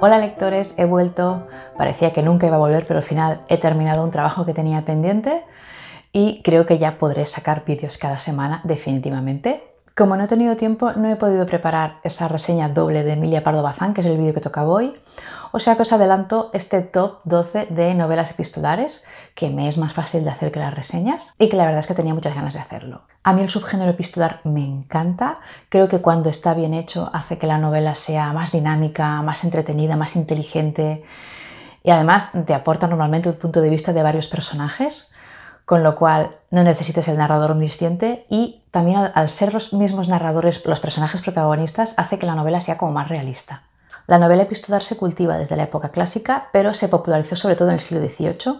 Hola lectores, he vuelto. Parecía que nunca iba a volver, pero al final he terminado un trabajo que tenía pendiente y creo que ya podré sacar vídeos cada semana definitivamente. Como no he tenido tiempo, no he podido preparar esa reseña doble de Emilia Pardo Bazán, que es el vídeo que toca hoy. O sea que os adelanto este top 12 de novelas epistolares que me es más fácil de hacer que las reseñas y que la verdad es que tenía muchas ganas de hacerlo. A mí el subgénero epistolar me encanta, creo que cuando está bien hecho hace que la novela sea más dinámica, más entretenida, más inteligente y además te aporta normalmente el punto de vista de varios personajes, con lo cual no necesitas el narrador omnisciente y también al, al ser los mismos narradores los personajes protagonistas hace que la novela sea como más realista. La novela epistolar se cultiva desde la época clásica, pero se popularizó sobre todo en el siglo XVIII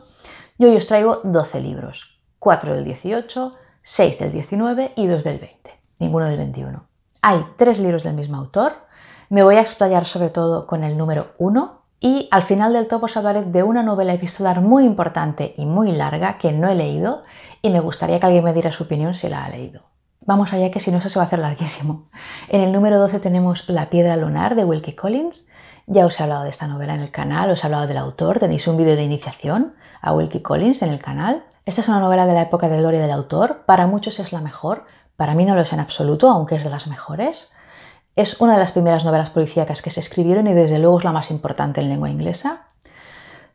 yo hoy os traigo 12 libros, 4 del 18, 6 del 19 y 2 del 20, ninguno del 21. Hay 3 libros del mismo autor, me voy a explayar sobre todo con el número 1 y al final del top os hablaré de una novela epistolar muy importante y muy larga que no he leído y me gustaría que alguien me diera su opinión si la ha leído. Vamos allá que si no eso se va a hacer larguísimo. En el número 12 tenemos La piedra lunar de Wilkie Collins. Ya os he hablado de esta novela en el canal, os he hablado del autor, tenéis un vídeo de iniciación a Wilkie Collins en el canal. Esta es una novela de la época de gloria del autor, para muchos es la mejor, para mí no lo es en absoluto, aunque es de las mejores. Es una de las primeras novelas policíacas que se escribieron y desde luego es la más importante en lengua inglesa.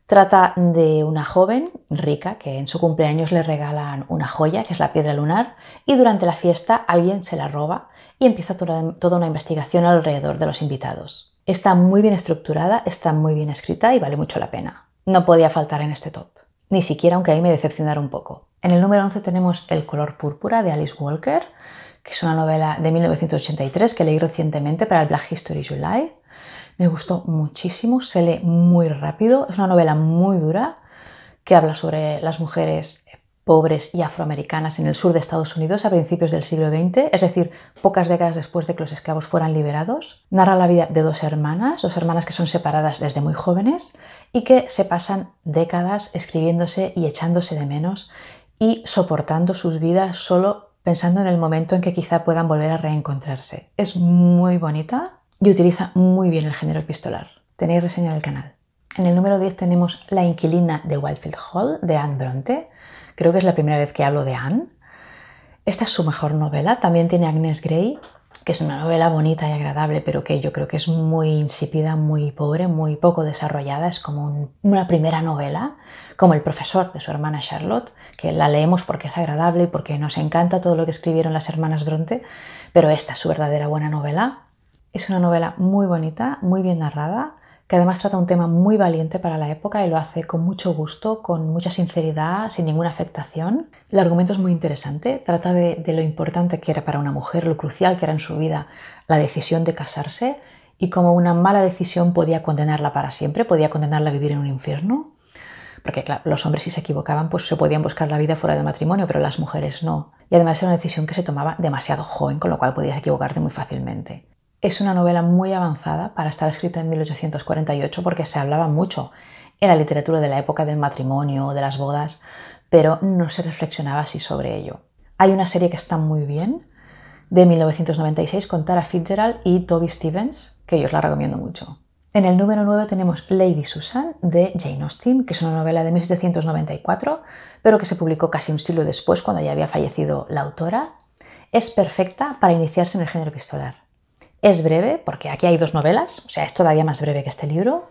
Trata de una joven rica que en su cumpleaños le regalan una joya, que es la piedra lunar, y durante la fiesta alguien se la roba y empieza toda una investigación alrededor de los invitados. Está muy bien estructurada, está muy bien escrita y vale mucho la pena. No podía faltar en este top, ni siquiera aunque ahí me decepcionara un poco. En el número 11 tenemos El color púrpura de Alice Walker, que es una novela de 1983 que leí recientemente para el Black History July. Me gustó muchísimo, se lee muy rápido, es una novela muy dura que habla sobre las mujeres pobres y afroamericanas en el sur de Estados Unidos a principios del siglo XX, es decir, pocas décadas después de que los esclavos fueran liberados. Narra la vida de dos hermanas, dos hermanas que son separadas desde muy jóvenes y que se pasan décadas escribiéndose y echándose de menos y soportando sus vidas solo pensando en el momento en que quizá puedan volver a reencontrarse. Es muy bonita, y utiliza muy bien el género epistolar. Tenéis reseña el canal. En el número 10 tenemos La inquilina de Whitefield Hall de Anne Bronte. Creo que es la primera vez que hablo de Anne. Esta es su mejor novela. También tiene Agnes Grey, que es una novela bonita y agradable, pero que yo creo que es muy insípida, muy pobre, muy poco desarrollada. Es como una primera novela, como El profesor de su hermana Charlotte, que la leemos porque es agradable y porque nos encanta todo lo que escribieron las hermanas Bronte, pero esta es su verdadera buena novela. Es una novela muy bonita, muy bien narrada, que además trata un tema muy valiente para la época y lo hace con mucho gusto, con mucha sinceridad, sin ninguna afectación. El argumento es muy interesante, trata de, lo importante que era para una mujer, lo crucial que era en su vida la decisión de casarse y cómo una mala decisión podía condenarla para siempre, podía condenarla a vivir en un infierno. Porque los hombres si se equivocaban pues se podían buscar la vida fuera de matrimonio, pero las mujeres no. Y además era una decisión que se tomaba demasiado joven, con lo cual podías equivocarte muy fácilmente. Es una novela muy avanzada para estar escrita en 1848 porque se hablaba mucho en la literatura de la época del matrimonio, de las bodas, pero no se reflexionaba así sobre ello. Hay una serie que está muy bien, de 1996, con Tara Fitzgerald y Toby Stevens, que yo os la recomiendo mucho. En el número 9 tenemos Lady Susan de Jane Austen, que es una novela de 1794, pero que se publicó casi un siglo después, cuando ya había fallecido la autora. Es perfecta para iniciarse en el género epistolar. Es breve, porque aquí hay dos novelas, o sea, es todavía más breve que este libro.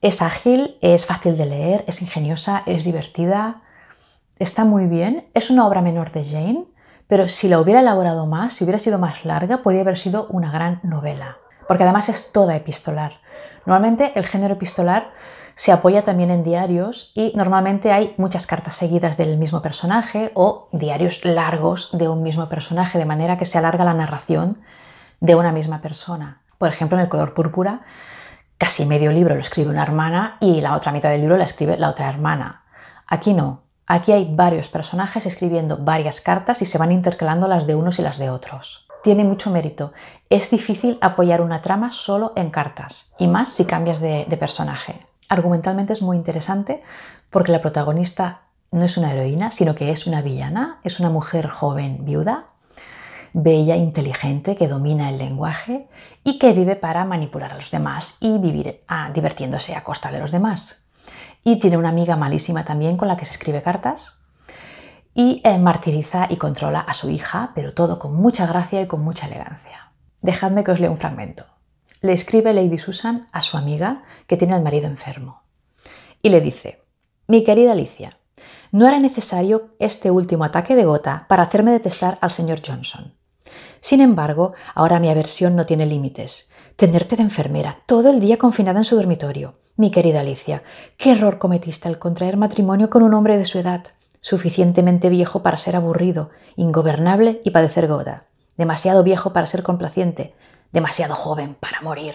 Es ágil, es fácil de leer, es ingeniosa, es divertida, está muy bien. Es una obra menor de Jane, pero si la hubiera elaborado más, si hubiera sido más larga, podría haber sido una gran novela, porque además es toda epistolar. Normalmente el género epistolar se apoya también en diarios y normalmente hay muchas cartas seguidas del mismo personaje o diarios largos de un mismo personaje, de manera que se alarga la narración de una misma persona. Por ejemplo, en el color púrpura, casi medio libro lo escribe una hermana y la otra mitad del libro la escribe la otra hermana. Aquí no. Aquí hay varios personajes escribiendo varias cartas y se van intercalando las de unos y las de otros. Tiene mucho mérito. Es difícil apoyar una trama solo en cartas, y más si cambias de, de personaje. Argumentalmente es muy interesante porque la protagonista no es una heroína, sino que es una villana, es una mujer joven viuda bella, inteligente, que domina el lenguaje y que vive para manipular a los demás y vivir ah, divirtiéndose a costa de los demás. Y tiene una amiga malísima también con la que se escribe cartas y eh, martiriza y controla a su hija, pero todo con mucha gracia y con mucha elegancia. Dejadme que os lea un fragmento. Le escribe Lady Susan a su amiga que tiene al marido enfermo y le dice, mi querida Alicia, no era necesario este último ataque de gota para hacerme detestar al señor Johnson. Sin embargo, ahora mi aversión no tiene límites. Tenerte de enfermera, todo el día confinada en su dormitorio. Mi querida Alicia, ¿qué error cometiste al contraer matrimonio con un hombre de su edad? Suficientemente viejo para ser aburrido, ingobernable y padecer goda. Demasiado viejo para ser complaciente. Demasiado joven para morir.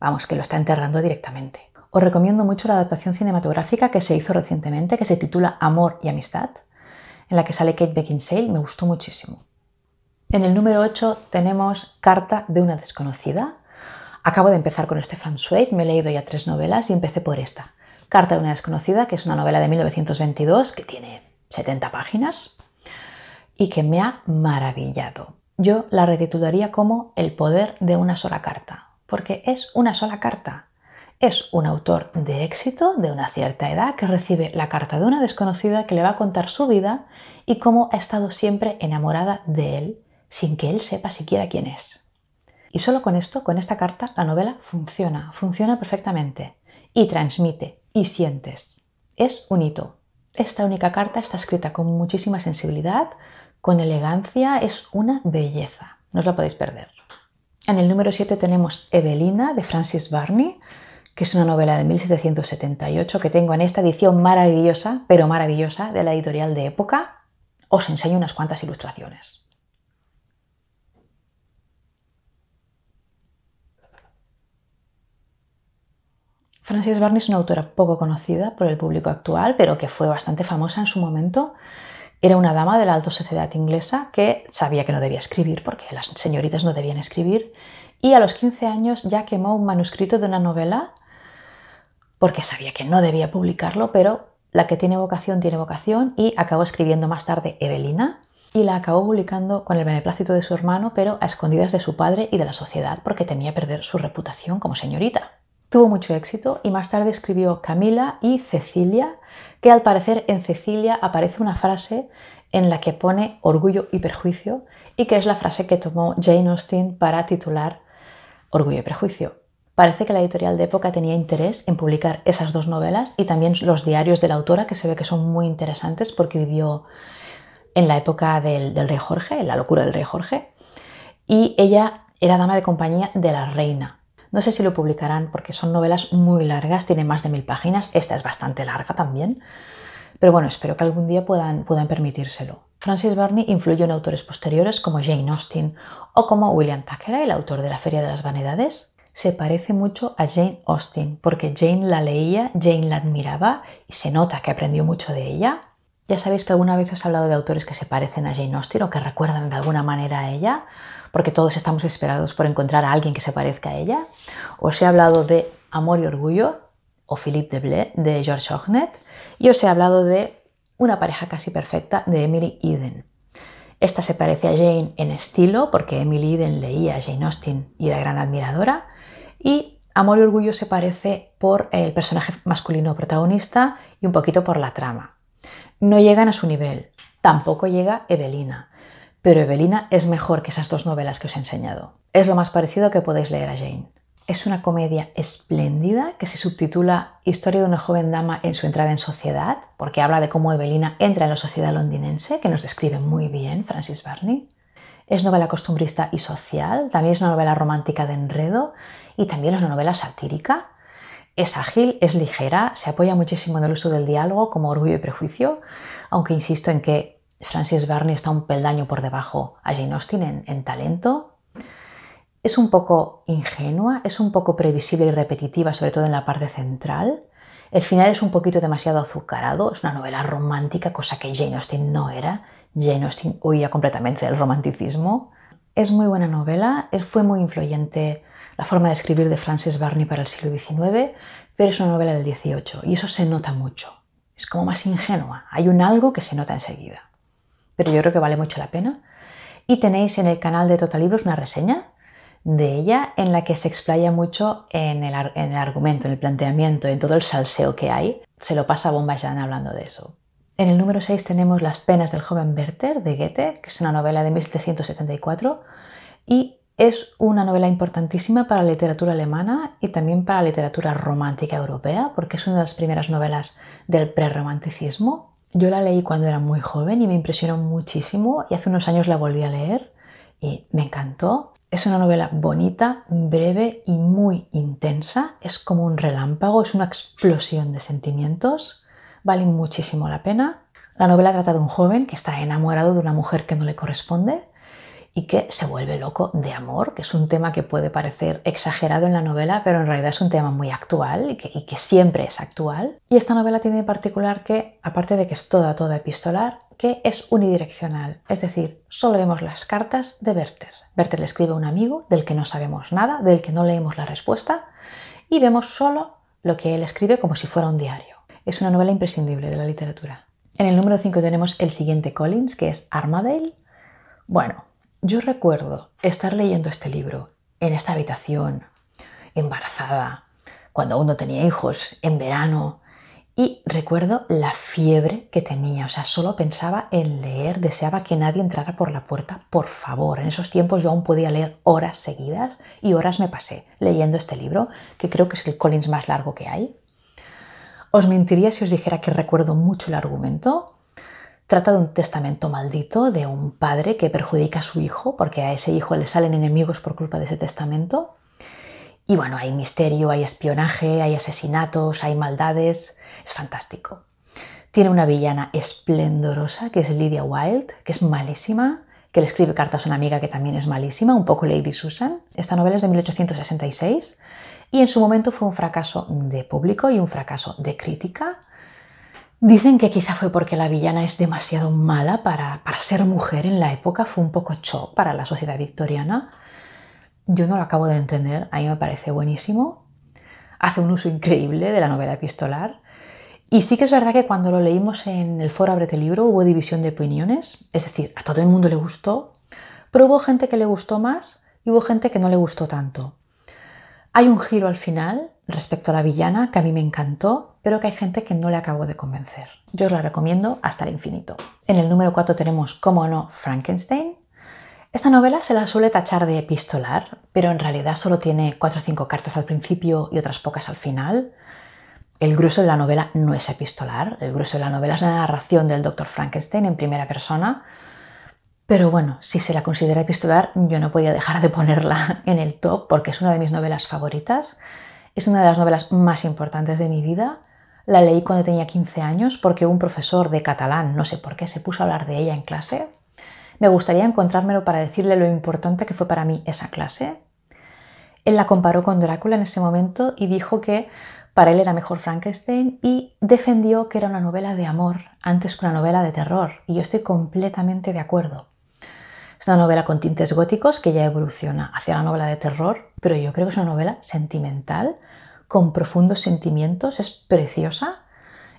Vamos, que lo está enterrando directamente. Os recomiendo mucho la adaptación cinematográfica que se hizo recientemente, que se titula Amor y Amistad, en la que sale Kate Beckinsale. Me gustó muchísimo. En el número 8 tenemos Carta de una desconocida. Acabo de empezar con Stefan Zweig, me he leído ya tres novelas y empecé por esta. Carta de una desconocida, que es una novela de 1922 que tiene 70 páginas y que me ha maravillado. Yo la retitularía como El poder de una sola carta, porque es una sola carta. Es un autor de éxito de una cierta edad que recibe la carta de una desconocida que le va a contar su vida y cómo ha estado siempre enamorada de él sin que él sepa siquiera quién es. Y solo con esto, con esta carta, la novela funciona, funciona perfectamente y transmite y sientes. Es un hito. Esta única carta está escrita con muchísima sensibilidad, con elegancia, es una belleza. No os la podéis perder. En el número 7 tenemos Evelina de Francis Barney, que es una novela de 1778 que tengo en esta edición maravillosa, pero maravillosa, de la editorial de época. Os enseño unas cuantas ilustraciones. Frances Barney es una autora poco conocida por el público actual, pero que fue bastante famosa en su momento. Era una dama de la alta sociedad inglesa que sabía que no debía escribir, porque las señoritas no debían escribir, y a los 15 años ya quemó un manuscrito de una novela, porque sabía que no debía publicarlo, pero la que tiene vocación tiene vocación, y acabó escribiendo más tarde Evelina, y la acabó publicando con el beneplácito de su hermano, pero a escondidas de su padre y de la sociedad, porque temía perder su reputación como señorita. Tuvo mucho éxito y más tarde escribió Camila y Cecilia, que al parecer en Cecilia aparece una frase en la que pone orgullo y perjuicio y que es la frase que tomó Jane Austen para titular Orgullo y perjuicio. Parece que la editorial de época tenía interés en publicar esas dos novelas y también los diarios de la autora, que se ve que son muy interesantes porque vivió en la época del, del rey Jorge, en la locura del rey Jorge, y ella era dama de compañía de la reina. No sé si lo publicarán porque son novelas muy largas, tiene más de mil páginas, esta es bastante larga también, pero bueno, espero que algún día puedan, permitírselo. Francis Barney influyó en autores posteriores como Jane Austen o como William Tucker, el autor de La Feria de las Vanidades. Se parece mucho a Jane Austen porque Jane la leía, Jane la admiraba y se nota que aprendió mucho de ella. Ya sabéis que alguna vez os he hablado de autores que se parecen a Jane Austen o que recuerdan de alguna manera a ella porque todos estamos esperados por encontrar a alguien que se parezca a ella. Os he hablado de Amor y Orgullo, o Philippe de Deblé, de George Ognet, y os he hablado de Una pareja casi perfecta, de Emily Eden. Esta se parece a Jane en estilo, porque Emily Eden leía a Jane Austen y era gran admiradora, y Amor y Orgullo se parece por el personaje masculino protagonista y un poquito por la trama. No llegan a su nivel, tampoco llega Evelina, pero Evelina es mejor que esas dos novelas que os he enseñado. Es lo más parecido que podéis leer a Jane. Es una comedia espléndida que se subtitula Historia de una joven dama en su entrada en sociedad, porque habla de cómo Evelina entra en la sociedad londinense, que nos describe muy bien Francis Barney. Es novela costumbrista y social, también es una novela romántica de enredo y también es una novela satírica, es ágil, es ligera, se apoya muchísimo en el uso del diálogo como orgullo y prejuicio, aunque insisto en que Francis Barney está un peldaño por debajo a Jane Austen en, talento, es un poco ingenua, es un poco previsible y repetitiva, sobre todo en la parte central. El final es un poquito demasiado azucarado, es una novela romántica, cosa que Jane Austen no era. Jane Austen huía completamente del romanticismo. Es muy buena novela, fue muy influyente la forma de escribir de Francis Barney para el siglo XIX, pero es una novela del XVIII y eso se nota mucho. Es como más ingenua, hay un algo que se nota enseguida pero yo creo que vale mucho la pena. Y tenéis en el canal de Totalibros una reseña de ella en la que se explaya mucho en el, argumento, en el planteamiento, en todo el salseo que hay. Se lo pasa a ya hablando de eso. En el número 6 tenemos Las penas del joven Werther de Goethe, que es una novela de 1774 y es una novela importantísima para la literatura alemana y también para la literatura romántica europea, porque es una de las primeras novelas del prerromanticismo yo la leí cuando era muy joven y me impresionó muchísimo y hace unos años la volví a leer y me encantó. Es una novela bonita, breve y muy intensa. Es como un relámpago, es una explosión de sentimientos. Vale muchísimo la pena. La novela trata de un joven que está enamorado de una mujer que no le corresponde y que se vuelve loco de amor, que es un tema que puede parecer exagerado en la novela, pero en realidad es un tema muy actual y que, siempre es actual. Y esta novela tiene en particular que, aparte de que es toda, toda epistolar, que es unidireccional, es decir, solo vemos las cartas de Werther. Werther le escribe a un amigo del que no sabemos nada, del que no leemos la respuesta, y vemos solo lo que él escribe como si fuera un diario. Es una novela imprescindible de la literatura. En el número 5 tenemos el siguiente Collins, que es Armadale. Bueno, yo recuerdo estar leyendo este libro en esta habitación, embarazada, cuando aún no tenía hijos, en verano, y recuerdo la fiebre que tenía, o sea, solo pensaba en leer, deseaba que nadie entrara por la puerta, por favor. En esos tiempos yo aún podía leer horas seguidas y horas me pasé leyendo este libro, que creo que es el Collins más largo que hay. Os mentiría si os dijera que recuerdo mucho el argumento, Trata de un testamento maldito de un padre que perjudica a su hijo porque a ese hijo le salen enemigos por culpa de ese testamento. Y bueno, hay misterio, hay espionaje, hay asesinatos, hay maldades. Es fantástico. Tiene una villana esplendorosa que es Lydia Wilde, que es malísima, que le escribe cartas a una amiga que también es malísima, un poco Lady Susan. Esta novela es de 1866 y en su momento fue un fracaso de público y un fracaso de crítica. Dicen que quizá fue porque la villana es demasiado mala para, ser mujer en la época, fue un poco shock para la sociedad victoriana. Yo no lo acabo de entender, a mí me parece buenísimo. Hace un uso increíble de la novela epistolar. Y sí que es verdad que cuando lo leímos en el foro Abrete Libro hubo división de opiniones, es decir, a todo el mundo le gustó, pero hubo gente que le gustó más y hubo gente que no le gustó tanto. Hay un giro al final respecto a la villana, que a mí me encantó, pero que hay gente que no le acabo de convencer. Yo os la recomiendo hasta el infinito. En el número 4 tenemos, cómo no, Frankenstein. Esta novela se la suele tachar de epistolar, pero en realidad solo tiene 4 o 5 cartas al principio y otras pocas al final. El grueso de la novela no es epistolar, el grueso de la novela es la narración del Dr. Frankenstein en primera persona, pero bueno, si se la considera epistolar, yo no podía dejar de ponerla en el top porque es una de mis novelas favoritas es una de las novelas más importantes de mi vida. La leí cuando tenía 15 años porque un profesor de catalán, no sé por qué, se puso a hablar de ella en clase. Me gustaría encontrármelo para decirle lo importante que fue para mí esa clase. Él la comparó con Drácula en ese momento y dijo que para él era mejor Frankenstein y defendió que era una novela de amor antes que una novela de terror. Y yo estoy completamente de acuerdo. Es una novela con tintes góticos que ya evoluciona hacia la novela de terror, pero yo creo que es una novela sentimental, con profundos sentimientos, es preciosa,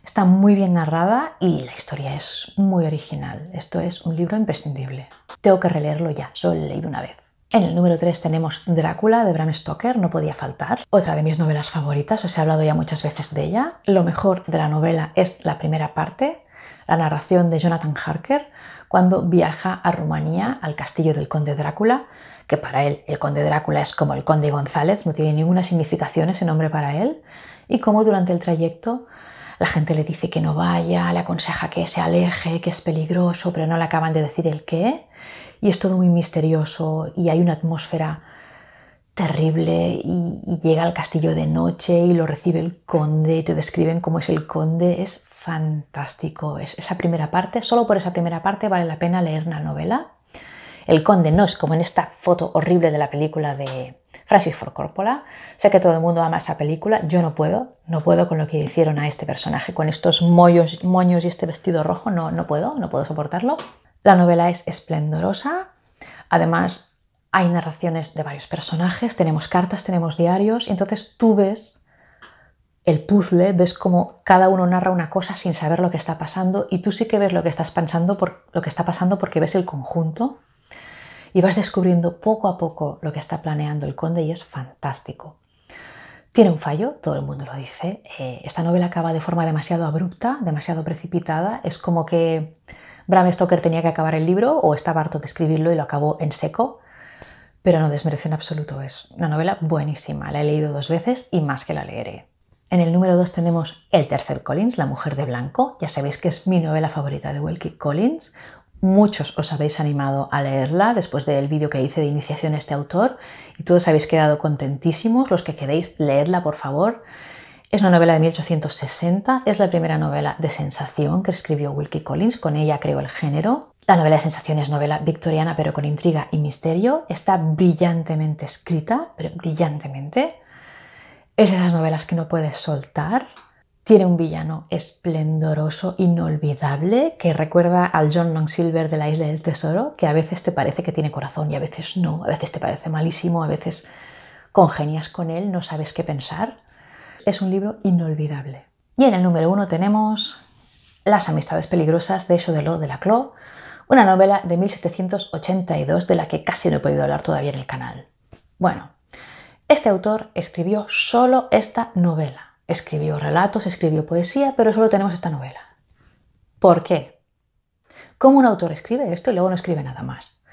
está muy bien narrada y la historia es muy original. Esto es un libro imprescindible. Tengo que releerlo ya, solo he leído una vez. En el número 3 tenemos Drácula de Bram Stoker, no podía faltar. Otra de mis novelas favoritas, os he hablado ya muchas veces de ella. Lo mejor de la novela es la primera parte, la narración de Jonathan Harker cuando viaja a Rumanía al castillo del conde Drácula, que para él el conde Drácula es como el conde González, no tiene ninguna significación ese nombre para él, y cómo durante el trayecto la gente le dice que no vaya, le aconseja que se aleje, que es peligroso, pero no le acaban de decir el qué, y es todo muy misterioso y hay una atmósfera terrible y, llega al castillo de noche y lo recibe el conde y te describen cómo es el conde, es fantástico. Es, esa primera parte, solo por esa primera parte vale la pena leer una novela. El conde no es como en esta foto horrible de la película de Francis Ford Coppola. Sé que todo el mundo ama esa película, yo no puedo, no puedo con lo que hicieron a este personaje, con estos moños, moños y este vestido rojo, no, no puedo, no puedo soportarlo. La novela es esplendorosa, además hay narraciones de varios personajes, tenemos cartas, tenemos diarios, y entonces tú ves el puzzle, ves como cada uno narra una cosa sin saber lo que está pasando y tú sí que ves lo que estás pensando por lo que está pasando porque ves el conjunto y vas descubriendo poco a poco lo que está planeando el conde y es fantástico. Tiene un fallo, todo el mundo lo dice. Eh, esta novela acaba de forma demasiado abrupta, demasiado precipitada. Es como que Bram Stoker tenía que acabar el libro o estaba harto de escribirlo y lo acabó en seco pero no desmerece en absoluto. Es una novela buenísima, la he leído dos veces y más que la leeré. En el número 2 tenemos El tercer Collins, La mujer de blanco. Ya sabéis que es mi novela favorita de Wilkie Collins. Muchos os habéis animado a leerla después del vídeo que hice de iniciación a este autor y todos habéis quedado contentísimos. Los que queréis, leerla, por favor. Es una novela de 1860, es la primera novela de sensación que escribió Wilkie Collins, con ella creó el género. La novela de sensación es novela victoriana pero con intriga y misterio, está brillantemente escrita, pero brillantemente. Es de esas novelas que no puedes soltar. Tiene un villano esplendoroso, inolvidable, que recuerda al John Longsilver de la Isla del Tesoro, que a veces te parece que tiene corazón y a veces no, a veces te parece malísimo, a veces congenias con él, no sabes qué pensar. Es un libro inolvidable. Y en el número uno tenemos Las amistades peligrosas de eso de la Clos, una novela de 1782 de la que casi no he podido hablar todavía en el canal. Bueno, este autor escribió solo esta novela. Escribió relatos, escribió poesía, pero solo tenemos esta novela. ¿Por qué? ¿Cómo un autor escribe esto y luego no escribe nada más?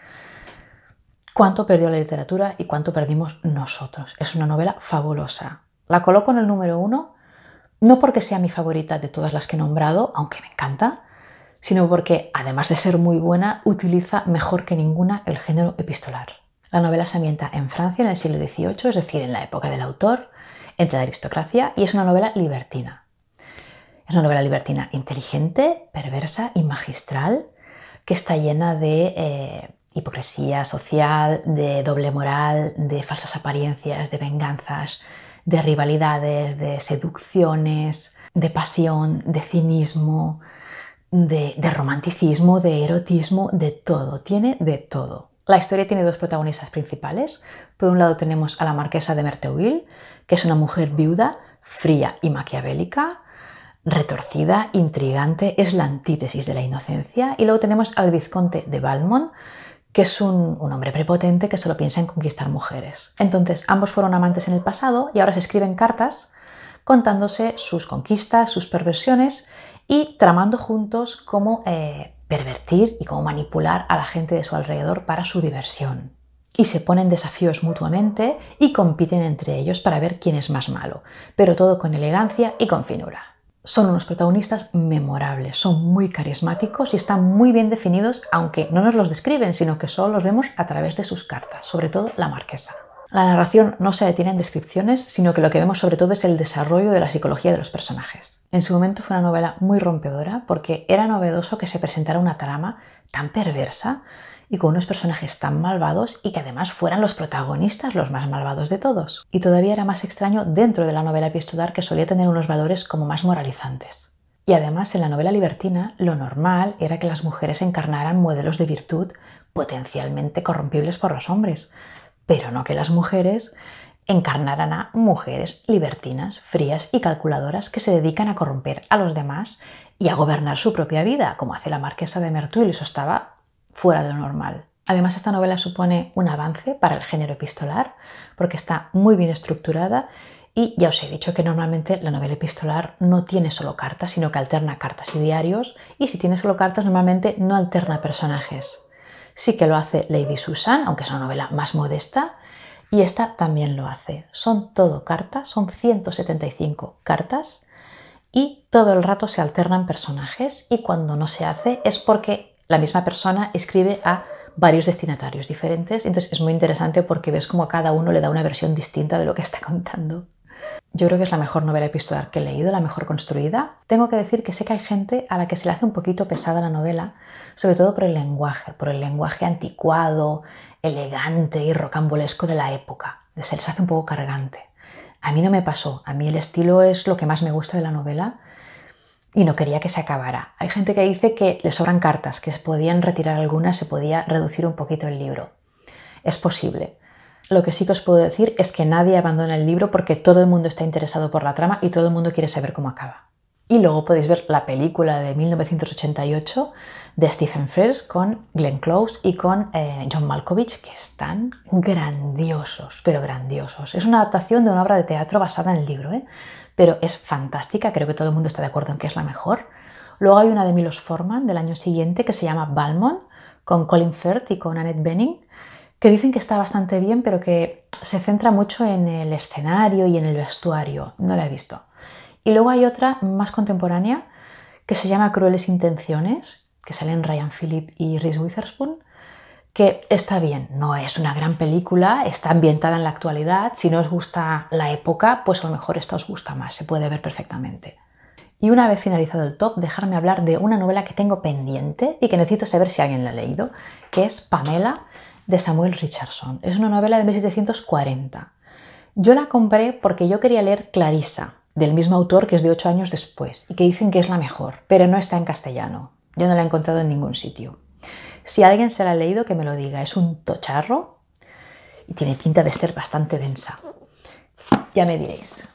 ¿Cuánto perdió la literatura y cuánto perdimos nosotros? Es una novela fabulosa. La coloco en el número uno, no porque sea mi favorita de todas las que he nombrado, aunque me encanta, sino porque, además de ser muy buena, utiliza mejor que ninguna el género epistolar. La novela se ambienta en Francia en el siglo XVIII, es decir, en la época del autor, entre la aristocracia, y es una novela libertina. Es una novela libertina inteligente, perversa y magistral, que está llena de eh, hipocresía social, de doble moral, de falsas apariencias, de venganzas, de rivalidades, de seducciones, de pasión, de cinismo, de romanticismo, de erotismo, de todo. Tiene de todo. La historia tiene dos protagonistas principales. Por un lado tenemos a la marquesa de Merteuil, que es una mujer viuda, fría y maquiavélica, retorcida, intrigante, es la antítesis de la inocencia. Y luego tenemos al vizconde de Valmont, que es un, hombre prepotente que solo piensa en conquistar mujeres. Entonces, ambos fueron amantes en el pasado y ahora se escriben cartas contándose sus conquistas, sus perversiones y tramando juntos cómo eh, pervertir y cómo manipular a la gente de su alrededor para su diversión. Y se ponen desafíos mutuamente y compiten entre ellos para ver quién es más malo, pero todo con elegancia y con finura. Son unos protagonistas memorables, son muy carismáticos y están muy bien definidos, aunque no nos los describen, sino que solo los vemos a través de sus cartas, sobre todo la marquesa la narración no se detiene en descripciones, sino que lo que vemos sobre todo es el desarrollo de la psicología de los personajes. En su momento fue una novela muy rompedora porque era novedoso que se presentara una trama tan perversa y con unos personajes tan malvados y que además fueran los protagonistas los más malvados de todos. Y todavía era más extraño dentro de la novela epistolar que solía tener unos valores como más moralizantes. Y además en la novela libertina lo normal era que las mujeres encarnaran modelos de virtud potencialmente corrompibles por los hombres, pero no que las mujeres encarnaran a mujeres libertinas, frías y calculadoras que se dedican a corromper a los demás y a gobernar su propia vida, como hace la marquesa de Mertuil, y eso estaba fuera de lo normal. Además, esta novela supone un avance para el género epistolar, porque está muy bien estructurada y ya os he dicho que normalmente la novela epistolar no tiene solo cartas, sino que alterna cartas y diarios, y si tiene solo cartas normalmente no alterna personajes sí que lo hace Lady Susan, aunque es una novela más modesta, y esta también lo hace. Son todo cartas, son 175 cartas y todo el rato se alternan personajes y cuando no se hace es porque la misma persona escribe a varios destinatarios diferentes. Entonces es muy interesante porque ves como cada uno le da una versión distinta de lo que está contando. Yo creo que es la mejor novela epistolar que he leído, la mejor construida. Tengo que decir que sé que hay gente a la que se le hace un poquito pesada la novela sobre todo por el lenguaje, por el lenguaje anticuado, elegante y rocambolesco de la época. Se les hace un poco cargante. A mí no me pasó, a mí el estilo es lo que más me gusta de la novela y no quería que se acabara. Hay gente que dice que le sobran cartas, que se podían retirar algunas, se podía reducir un poquito el libro. Es posible. Lo que sí que os puedo decir es que nadie abandona el libro porque todo el mundo está interesado por la trama y todo el mundo quiere saber cómo acaba. Y luego podéis ver la película de 1988 de Stephen Frears con Glenn Close y con eh, John Malkovich, que están grandiosos, pero grandiosos. Es una adaptación de una obra de teatro basada en el libro, ¿eh? pero es fantástica, creo que todo el mundo está de acuerdo en que es la mejor. Luego hay una de Milos Forman del año siguiente que se llama Balmond, con Colin Firth y con Annette Benning, que dicen que está bastante bien, pero que se centra mucho en el escenario y en el vestuario. No la he visto. Y luego hay otra más contemporánea que se llama Crueles Intenciones, que salen Ryan Phillip y Reese Witherspoon, que está bien, no es una gran película, está ambientada en la actualidad, si no os gusta la época, pues a lo mejor esta os gusta más, se puede ver perfectamente. Y una vez finalizado el top, dejarme hablar de una novela que tengo pendiente y que necesito saber si alguien la ha leído, que es Pamela de Samuel Richardson. Es una novela de 1740. Yo la compré porque yo quería leer Clarissa, del mismo autor que es de ocho años después, y que dicen que es la mejor, pero no está en castellano. Yo no la he encontrado en ningún sitio. Si alguien se la ha leído, que me lo diga. Es un tocharro y tiene pinta de ser bastante densa. Ya me diréis.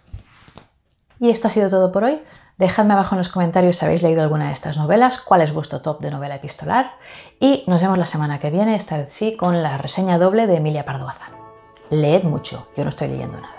Y esto ha sido todo por hoy. Dejadme abajo en los comentarios si habéis leído alguna de estas novelas, cuál es vuestro top de novela epistolar y nos vemos la semana que viene, esta sí, con la reseña doble de Emilia Pardo Leed mucho, yo no estoy leyendo nada.